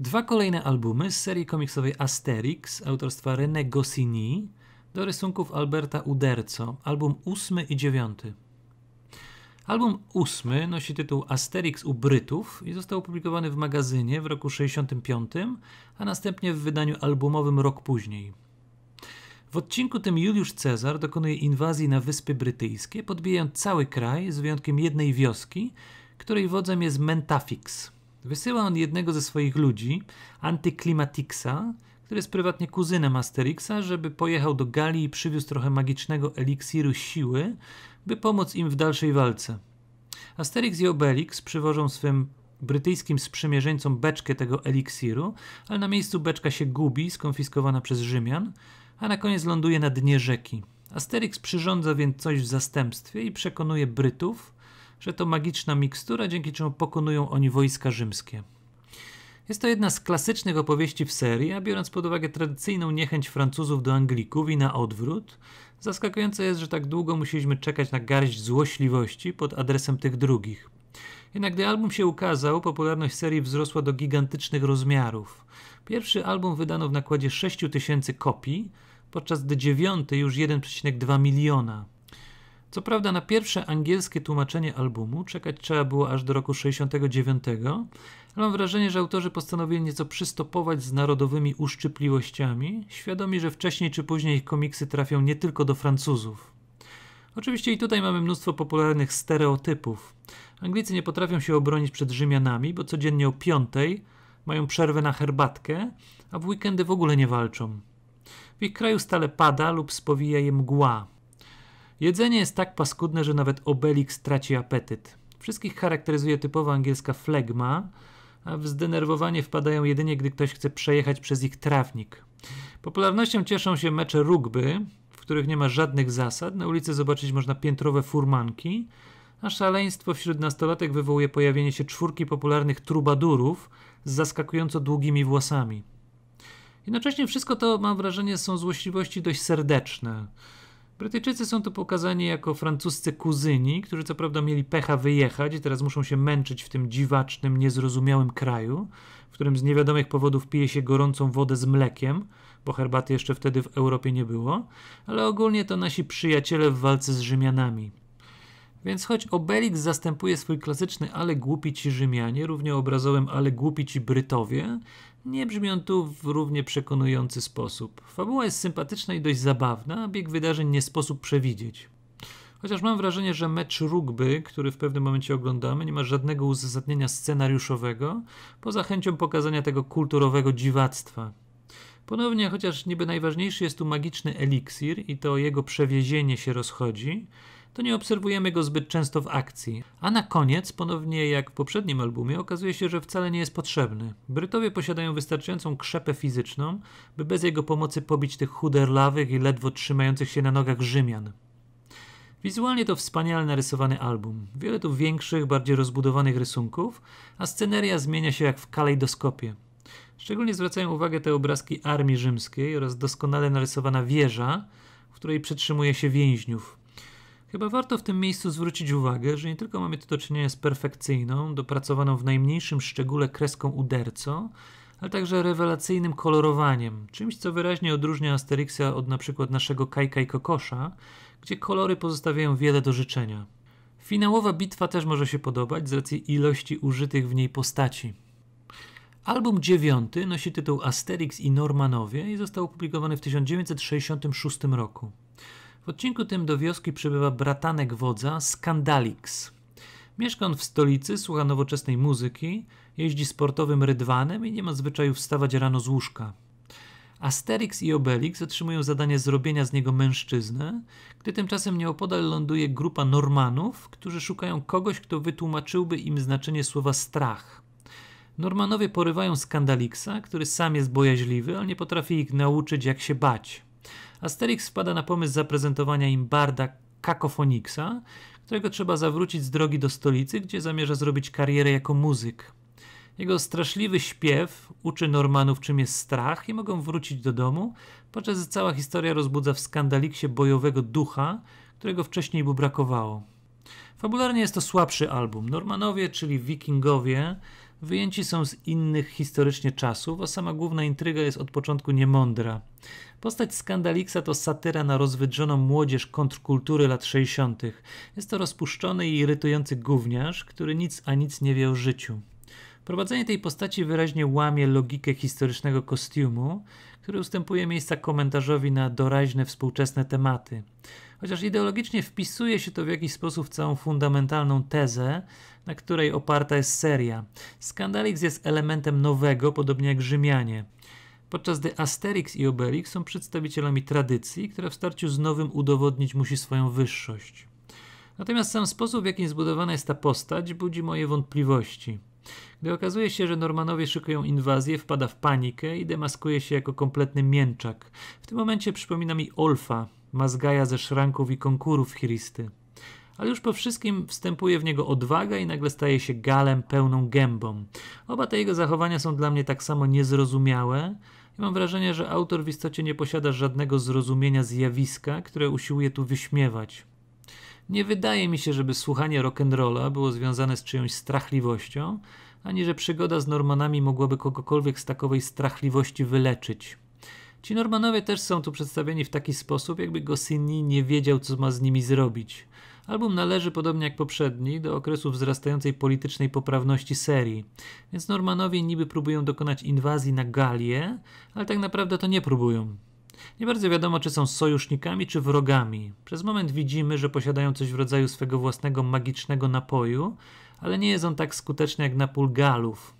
Dwa kolejne albumy z serii komiksowej Asterix autorstwa René Goscinny do rysunków Alberta Uderco, album ósmy i dziewiąty. Album ósmy nosi tytuł Asterix u Brytów i został opublikowany w magazynie w roku 65, a następnie w wydaniu albumowym rok później. W odcinku tym Juliusz Cezar dokonuje inwazji na Wyspy Brytyjskie, podbijając cały kraj z wyjątkiem jednej wioski, której wodzem jest Mentafix. Wysyła on jednego ze swoich ludzi, Antyklimatixa, który jest prywatnie kuzynem Asterixa, żeby pojechał do Galii i przywiózł trochę magicznego eliksiru siły, by pomóc im w dalszej walce. Asterix i Obelix przywożą swym brytyjskim sprzymierzeńcom beczkę tego eliksiru, ale na miejscu beczka się gubi, skonfiskowana przez Rzymian, a na koniec ląduje na dnie rzeki. Asterix przyrządza więc coś w zastępstwie i przekonuje Brytów, że to magiczna mikstura, dzięki czemu pokonują oni wojska rzymskie. Jest to jedna z klasycznych opowieści w serii, a biorąc pod uwagę tradycyjną niechęć Francuzów do Anglików i na odwrót, zaskakujące jest, że tak długo musieliśmy czekać na garść złośliwości pod adresem tych drugich. Jednak gdy album się ukazał, popularność serii wzrosła do gigantycznych rozmiarów. Pierwszy album wydano w nakładzie 6 tysięcy kopii, podczas gdy dziewiąty już 1,2 miliona. Co prawda na pierwsze angielskie tłumaczenie albumu czekać trzeba było aż do roku 69, ale mam wrażenie, że autorzy postanowili nieco przystopować z narodowymi uszczypliwościami, świadomi, że wcześniej czy później ich komiksy trafią nie tylko do Francuzów. Oczywiście i tutaj mamy mnóstwo popularnych stereotypów. Anglicy nie potrafią się obronić przed Rzymianami, bo codziennie o piątej mają przerwę na herbatkę, a w weekendy w ogóle nie walczą. W ich kraju stale pada lub spowija je mgła, Jedzenie jest tak paskudne, że nawet Obelix traci apetyt. Wszystkich charakteryzuje typowa angielska flegma, a w zdenerwowanie wpadają jedynie, gdy ktoś chce przejechać przez ich trawnik. Popularnością cieszą się mecze rugby, w których nie ma żadnych zasad. Na ulicy zobaczyć można piętrowe furmanki, a szaleństwo wśród nastolatek wywołuje pojawienie się czwórki popularnych trubadurów z zaskakująco długimi włosami. Jednocześnie wszystko to, mam wrażenie, są złośliwości dość serdeczne. Brytyjczycy są tu pokazani jako francuscy kuzyni, którzy co prawda mieli pecha wyjechać i teraz muszą się męczyć w tym dziwacznym, niezrozumiałym kraju, w którym z niewiadomych powodów pije się gorącą wodę z mlekiem, bo herbaty jeszcze wtedy w Europie nie było, ale ogólnie to nasi przyjaciele w walce z Rzymianami. Więc choć Obelix zastępuje swój klasyczny ale głupi ci Rzymianie równie obrazowym ale głupi ci Brytowie, nie brzmi on tu w równie przekonujący sposób. Fabuła jest sympatyczna i dość zabawna, a bieg wydarzeń nie sposób przewidzieć. Chociaż mam wrażenie, że mecz rugby, który w pewnym momencie oglądamy, nie ma żadnego uzasadnienia scenariuszowego, poza chęcią pokazania tego kulturowego dziwactwa. Ponownie, chociaż niby najważniejszy jest tu magiczny eliksir i to jego przewiezienie się rozchodzi, to nie obserwujemy go zbyt często w akcji. A na koniec, ponownie jak w poprzednim albumie, okazuje się, że wcale nie jest potrzebny. Brytowie posiadają wystarczającą krzepę fizyczną, by bez jego pomocy pobić tych chuderlawych i ledwo trzymających się na nogach Rzymian. Wizualnie to wspaniale narysowany album. Wiele tu większych, bardziej rozbudowanych rysunków, a sceneria zmienia się jak w kalejdoskopie. Szczególnie zwracają uwagę te obrazki armii rzymskiej oraz doskonale narysowana wieża, w której przetrzymuje się więźniów. Chyba warto w tym miejscu zwrócić uwagę, że nie tylko mamy tu do czynienia z perfekcyjną, dopracowaną w najmniejszym szczególe kreską uderco, ale także rewelacyjnym kolorowaniem, czymś co wyraźnie odróżnia Asterixa od na przykład naszego Kajka i Kokosza, gdzie kolory pozostawiają wiele do życzenia. Finałowa bitwa też może się podobać z racji ilości użytych w niej postaci. Album dziewiąty nosi tytuł Asterix i Normanowie i został opublikowany w 1966 roku. W odcinku tym do wioski przybywa bratanek wodza Skandalix. Mieszka on w stolicy, słucha nowoczesnej muzyki, jeździ sportowym rydwanem i nie ma zwyczaju wstawać rano z łóżka. Asterix i Obelix otrzymują zadanie zrobienia z niego mężczyznę, gdy tymczasem nieopodal ląduje grupa Normanów, którzy szukają kogoś, kto wytłumaczyłby im znaczenie słowa strach. Normanowie porywają Skandalixa, który sam jest bojaźliwy, ale nie potrafi ich nauczyć, jak się bać. Asterix wpada na pomysł zaprezentowania im barda Kakofoniksa, którego trzeba zawrócić z drogi do stolicy, gdzie zamierza zrobić karierę jako muzyk. Jego straszliwy śpiew uczy Normanów, czym jest strach i mogą wrócić do domu, podczas gdy cała historia rozbudza w skandaliksie bojowego ducha, którego wcześniej mu brakowało. Fabularnie jest to słabszy album. Normanowie, czyli wikingowie, Wyjęci są z innych historycznie czasów, a sama główna intryga jest od początku niemądra. Postać Skandalixa to satyra na rozwydrzoną młodzież kontrkultury lat 60. Jest to rozpuszczony i irytujący gówniarz, który nic a nic nie wie o życiu. Prowadzenie tej postaci wyraźnie łamie logikę historycznego kostiumu, który ustępuje miejsca komentarzowi na doraźne współczesne tematy. Chociaż ideologicznie wpisuje się to w jakiś sposób w całą fundamentalną tezę, na której oparta jest seria. Skandalix jest elementem nowego, podobnie jak Rzymianie podczas gdy Asterix i Obelix są przedstawicielami tradycji, która w starciu z nowym udowodnić musi swoją wyższość. Natomiast sam sposób, w jaki zbudowana jest ta postać, budzi moje wątpliwości. Gdy okazuje się, że Normanowie szykują inwazję, wpada w panikę i demaskuje się jako kompletny mięczak. W tym momencie przypomina mi Olfa, mazgaja ze szranków i konkurów chiristy. Ale już po wszystkim wstępuje w niego odwaga i nagle staje się galem pełną gębą. Oba te jego zachowania są dla mnie tak samo niezrozumiałe, i mam wrażenie, że autor w istocie nie posiada żadnego zrozumienia zjawiska, które usiłuje tu wyśmiewać. Nie wydaje mi się, żeby słuchanie rock'n'rolla było związane z czyjąś strachliwością, ani że przygoda z Normanami mogłaby kogokolwiek z takowej strachliwości wyleczyć. Ci Normanowie też są tu przedstawieni w taki sposób, jakby Goscinny nie wiedział, co ma z nimi zrobić. Album należy, podobnie jak poprzedni, do okresu wzrastającej politycznej poprawności serii, więc Normanowie niby próbują dokonać inwazji na Galię, ale tak naprawdę to nie próbują. Nie bardzo wiadomo, czy są sojusznikami, czy wrogami. Przez moment widzimy, że posiadają coś w rodzaju swego własnego magicznego napoju, ale nie jest on tak skuteczny jak napój galów.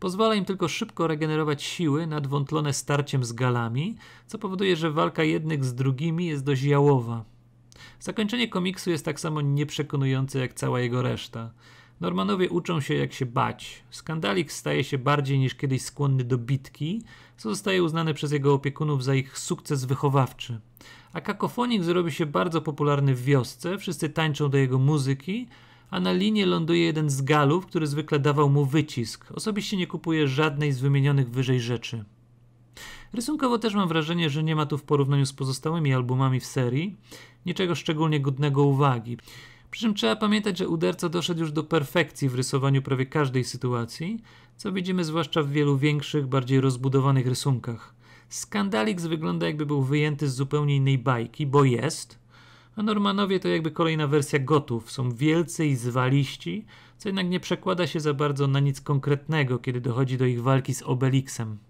Pozwala im tylko szybko regenerować siły nadwątlone starciem z galami, co powoduje, że walka jednych z drugimi jest dość jałowa. Zakończenie komiksu jest tak samo nieprzekonujące jak cała jego reszta. Normanowie uczą się, jak się bać. Skandalik staje się bardziej niż kiedyś skłonny do bitki, co zostaje uznane przez jego opiekunów za ich sukces wychowawczy. A kakofonik zrobi się bardzo popularny w wiosce, wszyscy tańczą do jego muzyki, a na linie ląduje jeden z galów, który zwykle dawał mu wycisk. Osobiście nie kupuje żadnej z wymienionych wyżej rzeczy. Rysunkowo też mam wrażenie, że nie ma tu w porównaniu z pozostałymi albumami w serii niczego szczególnie godnego uwagi. Przy czym trzeba pamiętać, że uderca doszedł już do perfekcji w rysowaniu prawie każdej sytuacji, co widzimy zwłaszcza w wielu większych, bardziej rozbudowanych rysunkach. Skandalix wygląda jakby był wyjęty z zupełnie innej bajki, bo jest, a Normanowie to jakby kolejna wersja gotów, są wielcy i zwaliści, co jednak nie przekłada się za bardzo na nic konkretnego, kiedy dochodzi do ich walki z Obelixem.